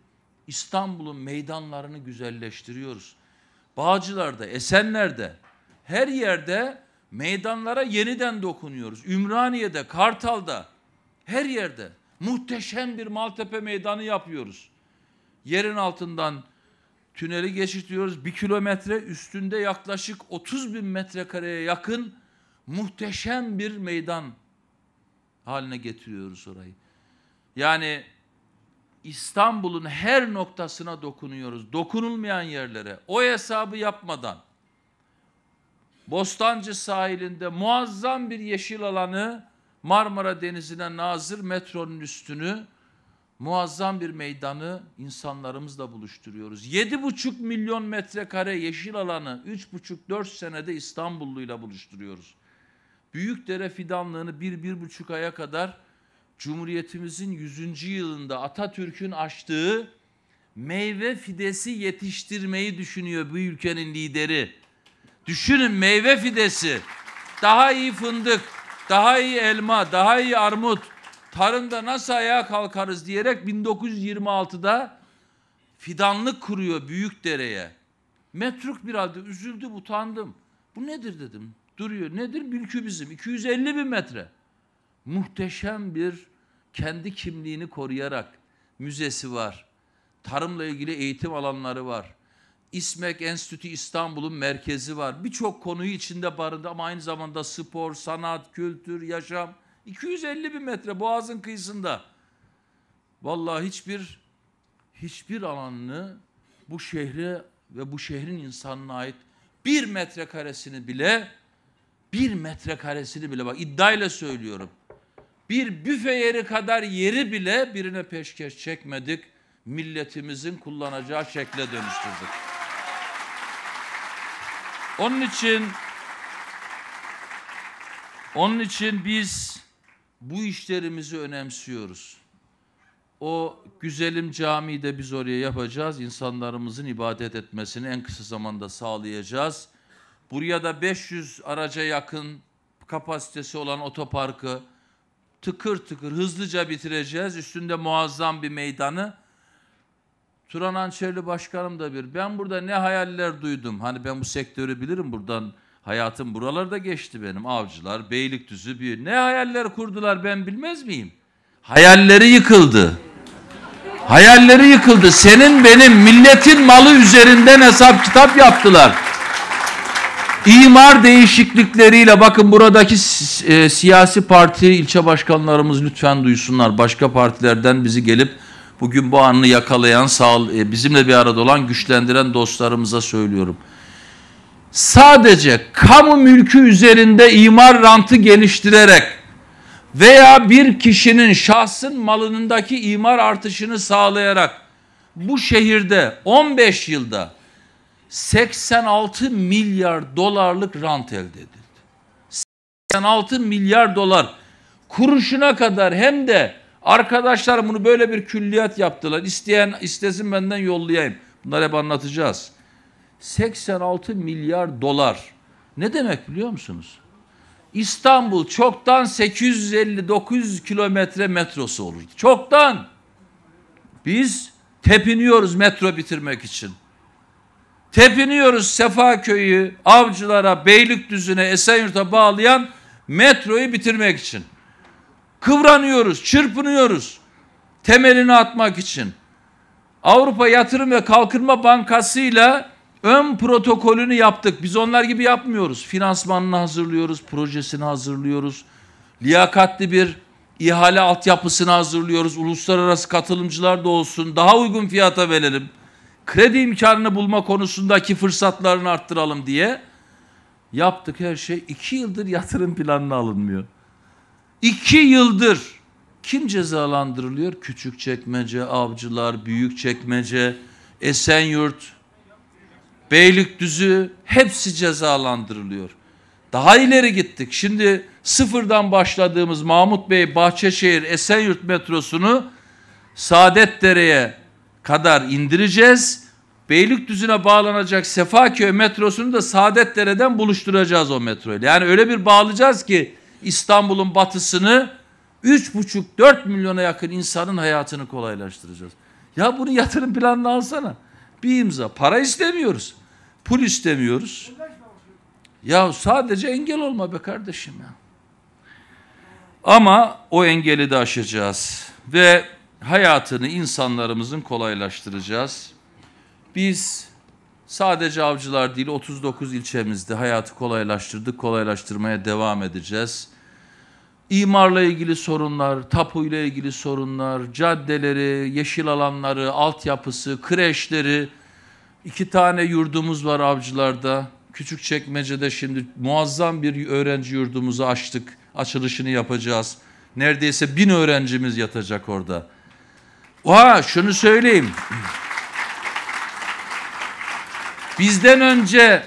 İstanbul'un meydanlarını güzelleştiriyoruz. Bağcılar'da, Esenler'de, her yerde meydanlara yeniden dokunuyoruz. Ümraniye'de, Kartal'da, her yerde muhteşem bir Maltepe meydanı yapıyoruz. Yerin altından tüneli geçirtiyoruz. Bir kilometre üstünde yaklaşık 30 bin metrekareye yakın muhteşem bir meydan haline getiriyoruz orayı. Yani İstanbul'un her noktasına dokunuyoruz. Dokunulmayan yerlere. O hesabı yapmadan Bostancı sahilinde muazzam bir yeşil alanı Marmara Denizi'ne nazır metronun üstünü muazzam bir meydanı insanlarımızla buluşturuyoruz. Yedi buçuk milyon metrekare yeşil alanı üç 3,5-4 senede İstanbulluyla buluşturuyoruz. Büyükdere fidanlığını bir buçuk aya kadar Cumhuriyetimizin 100. yılında Atatürk'ün açtığı meyve fidesi yetiştirmeyi düşünüyor bu ülkenin lideri. Düşünün meyve fidesi. Daha iyi fındık, daha iyi elma, daha iyi armut. Tarımda nasıl ayağa kalkarız diyerek 1926'da fidanlık kuruyor büyük dereye. Metruk bir halde üzüldüm, utandım. Bu nedir dedim. Duruyor. Nedir? Mülkü bizim. 250 bin metre. Muhteşem bir kendi kimliğini koruyarak müzesi var. Tarımla ilgili eğitim alanları var. İSMEK Enstitü İstanbul'un merkezi var. Birçok konuyu içinde barındı ama aynı zamanda spor, sanat, kültür, yaşam. 250 bin metre boğazın kıyısında. Vallahi hiçbir hiçbir alanını bu şehre ve bu şehrin insanına ait bir metrekaresini bile bir metrekaresini bile bak iddiayla söylüyorum bir büfe yeri kadar yeri bile birine peşkeş çekmedik. Milletimizin kullanacağı şekle dönüştürdük. Onun için onun için biz bu işlerimizi önemsiyoruz. O güzelim camiyi de biz oraya yapacağız. İnsanlarımızın ibadet etmesini en kısa zamanda sağlayacağız. Buraya da 500 araca yakın kapasitesi olan otoparkı, tıkır tıkır hızlıca bitireceğiz. Üstünde muazzam bir meydanı. Turan Ançerli Başkanım da bir. Ben burada ne hayaller duydum. Hani ben bu sektörü bilirim buradan. Hayatım buralarda geçti benim. Avcılar, Beylikdüzü bir. Ne hayaller kurdular ben bilmez miyim? Hayalleri yıkıldı. Hayalleri yıkıldı. Senin benim milletin malı üzerinden hesap kitap yaptılar. İmar değişiklikleriyle bakın buradaki e, siyasi parti ilçe başkanlarımız lütfen duysunlar. Başka partilerden bizi gelip bugün bu anını yakalayan, sağ, e, bizimle bir arada olan, güçlendiren dostlarımıza söylüyorum. Sadece kamu mülkü üzerinde imar rantı geliştirerek veya bir kişinin şahsın malındaki imar artışını sağlayarak bu şehirde 15 yılda 86 milyar dolarlık rant elde edildi. 86 milyar dolar kuruşuna kadar hem de arkadaşlar bunu böyle bir külliyat yaptılar. İsteyen istesin benden yollayayım. Bunları hep anlatacağız. 86 milyar dolar. Ne demek biliyor musunuz? İstanbul çoktan 850-900 kilometre metrosu olurdu. Çoktan. Biz tepiniyoruz metro bitirmek için. Tepiniyoruz Sefaköy'ü, Avcılar'a, Beylikdüzü'ne, Esenyurt'a bağlayan metroyu bitirmek için. Kıvranıyoruz, çırpınıyoruz. Temelini atmak için. Avrupa Yatırım ve Kalkınma Bankası ile ön protokolünü yaptık. Biz onlar gibi yapmıyoruz. Finansmanını hazırlıyoruz, projesini hazırlıyoruz. Liyakatli bir ihale altyapısını hazırlıyoruz. Uluslararası katılımcılar da olsun. Daha uygun fiyata verelim kredi imkanını bulma konusundaki fırsatlarını arttıralım diye yaptık her şey. İki yıldır yatırım planına alınmıyor. İki yıldır kim cezalandırılıyor? Küçük çekmece, avcılar, büyük çekmece, Esenyurt, Beylikdüzü hepsi cezalandırılıyor. Daha ileri gittik. Şimdi sıfırdan başladığımız Mahmut Bey Bahçeşehir Esenyurt metrosunu Saadetdere'ye kadar indireceğiz. Beylikdüzü'ne bağlanacak Sefaköy metrosunu da Saadetdere'den buluşturacağız o metroyla. Yani öyle bir bağlayacağız ki İstanbul'un batısını 3,5-4 milyona yakın insanın hayatını kolaylaştıracağız. Ya bunu yatırım planına alsana. Bir imza. Para istemiyoruz. Pul istemiyoruz. Ya sadece engel olma be kardeşim ya. Ama o engeli de aşacağız. Ve hayatını insanlarımızın kolaylaştıracağız. Biz sadece avcılar değil 39 ilçemizde hayatı kolaylaştırdık, kolaylaştırmaya devam edeceğiz. İmarla ilgili sorunlar, tapuyla ilgili sorunlar, caddeleri, yeşil alanları, altyapısı, kreşleri. iki tane yurdumuz var avcılarda. Küçükçekmece'de şimdi muazzam bir öğrenci yurdumuzu açtık. Açılışını yapacağız. Neredeyse bin öğrencimiz yatacak orada. Oha şunu söyleyeyim. Bizden önce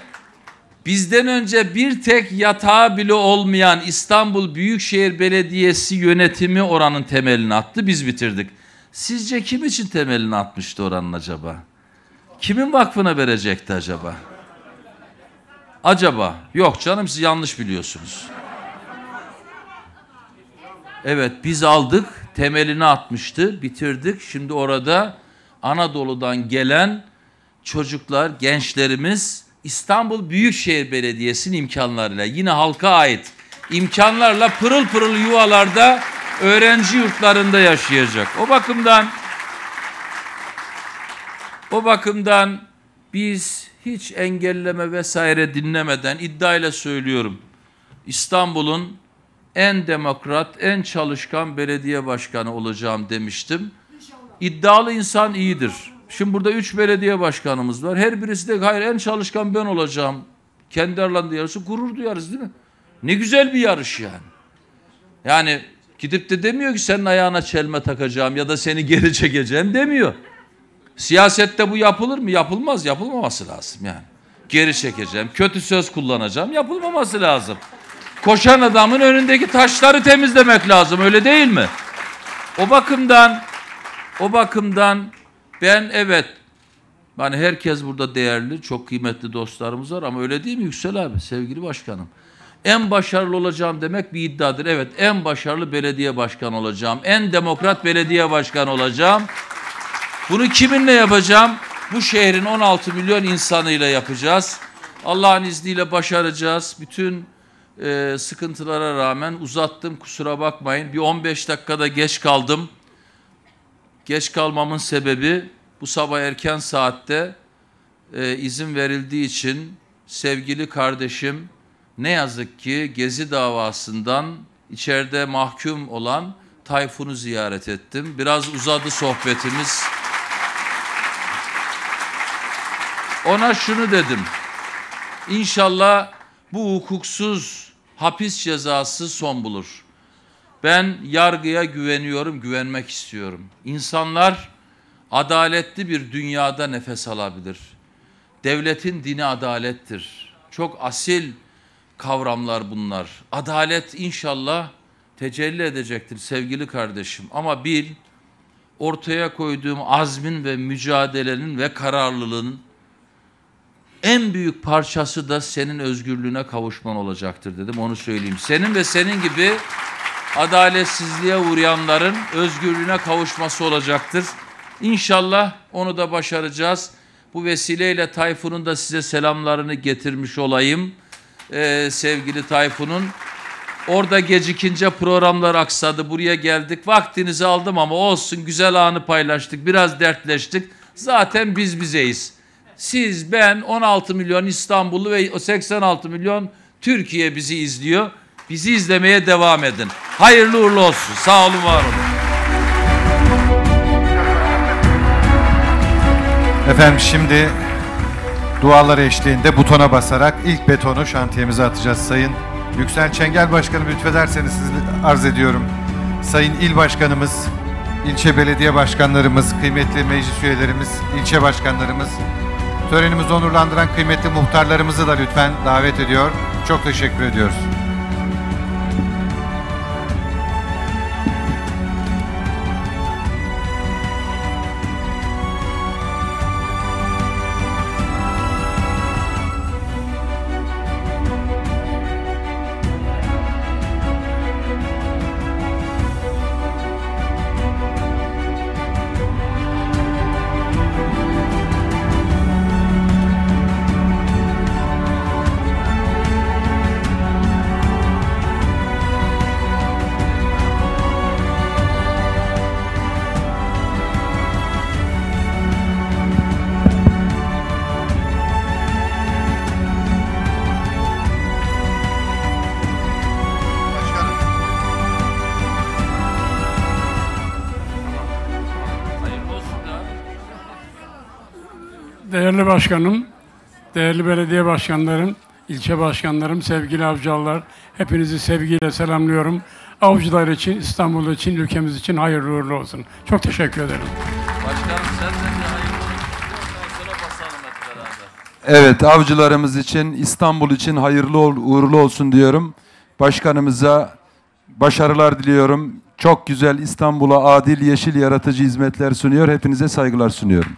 bizden önce bir tek yatağı bile olmayan İstanbul Büyükşehir Belediyesi yönetimi oranın temelini attı. Biz bitirdik. Sizce kim için temelini atmıştı oranın acaba? Kimin vakfına verecekti acaba? Acaba? Yok canım siz yanlış biliyorsunuz. Evet biz aldık temelini atmıştı. Bitirdik. Şimdi orada Anadolu'dan gelen çocuklar, gençlerimiz İstanbul Büyükşehir Belediyesi'nin imkanlarıyla yine halka ait imkanlarla pırıl pırıl yuvalarda öğrenci yurtlarında yaşayacak. O bakımdan o bakımdan biz hiç engelleme vesaire dinlemeden iddiayla söylüyorum. İstanbul'un en demokrat, en çalışkan belediye başkanı olacağım demiştim. İddialı insan iyidir. Şimdi burada üç belediye başkanımız var. Her birisi de hayır en çalışkan ben olacağım. Kendi aralarında yarışı gurur duyarız değil mi? Ne güzel bir yarış yani. Yani gidip de demiyor ki senin ayağına çelme takacağım ya da seni geri çekeceğim demiyor. Siyasette bu yapılır mı? Yapılmaz. Yapılmaması lazım yani. Geri çekeceğim, kötü söz kullanacağım. Yapılmaması lazım koşan adamın önündeki taşları temizlemek lazım öyle değil mi? O bakımdan o bakımdan ben evet yani herkes burada değerli, çok kıymetli dostlarımız var ama öyle değil mi Yüksel abi, sevgili başkanım? En başarılı olacağım demek bir iddiadır. Evet, en başarılı belediye başkanı olacağım. En demokrat belediye başkanı olacağım. Bunu kiminle yapacağım? Bu şehrin 16 milyon insanıyla yapacağız. Allah'ın izniyle başaracağız. Bütün e, sıkıntılara rağmen uzattım kusura bakmayın. Bir 15 dakikada geç kaldım. Geç kalmamın sebebi bu sabah erken saatte e, izin verildiği için sevgili kardeşim ne yazık ki Gezi davasından içeride mahkum olan Tayfun'u ziyaret ettim. Biraz uzadı sohbetimiz. Ona şunu dedim. İnşallah bu hukuksuz hapis cezası son bulur. Ben yargıya güveniyorum, güvenmek istiyorum. İnsanlar adaletli bir dünyada nefes alabilir. Devletin dini adalettir. Çok asil kavramlar bunlar. Adalet inşallah tecelli edecektir sevgili kardeşim. Ama bil ortaya koyduğum azmin ve mücadelenin ve kararlılığın en büyük parçası da senin özgürlüğüne kavuşman olacaktır dedim. Onu söyleyeyim. Senin ve senin gibi adaletsizliğe uğrayanların özgürlüğüne kavuşması olacaktır. İnşallah onu da başaracağız. Bu vesileyle Tayfun'un da size selamlarını getirmiş olayım. Ee, sevgili Tayfun'un. Orada gecikince programlar aksadı. Buraya geldik. Vaktinizi aldım ama olsun güzel anı paylaştık. Biraz dertleştik. Zaten biz bizeyiz siz, ben, 16 milyon İstanbullu ve 86 milyon Türkiye bizi izliyor. Bizi izlemeye devam edin. Hayırlı uğurlu olsun. Sağ olun, var olun. Efendim şimdi dualar eşliğinde butona basarak ilk betonu şantiyemize atacağız Sayın Yüksel Çengel Başkanım lütfederseniz sizi arz ediyorum. Sayın İl Başkanımız, ilçe belediye başkanlarımız, kıymetli meclis üyelerimiz, ilçe başkanlarımız, Törenimizi onurlandıran kıymetli muhtarlarımızı da lütfen davet ediyor. Çok teşekkür ediyoruz. Değerli başkanım, değerli belediye başkanlarım, ilçe başkanlarım, sevgili avcılar, hepinizi sevgiyle selamlıyorum. Avcılar için, İstanbul için, ülkemiz için hayırlı uğurlu olsun. Çok teşekkür ederim. Başkanım sen de hayırlı Evet, avcılarımız için, İstanbul için hayırlı uğurlu olsun diyorum. Başkanımıza başarılar diliyorum. Çok güzel İstanbul'a adil, yeşil, yaratıcı hizmetler sunuyor. Hepinize saygılar sunuyorum.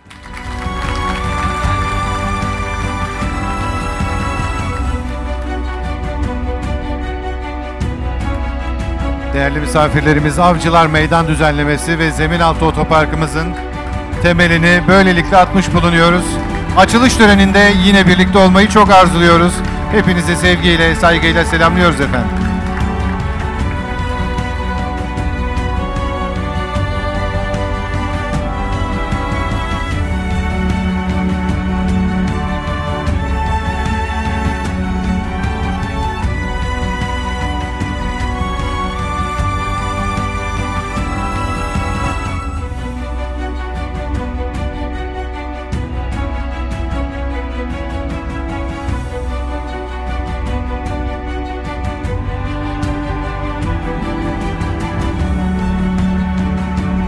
Değerli misafirlerimiz Avcılar Meydan Düzenlemesi ve Zeminaltı Otoparkımızın temelini böylelikle atmış bulunuyoruz. Açılış töreninde yine birlikte olmayı çok arzuluyoruz. Hepinizi sevgiyle, saygıyla selamlıyoruz efendim.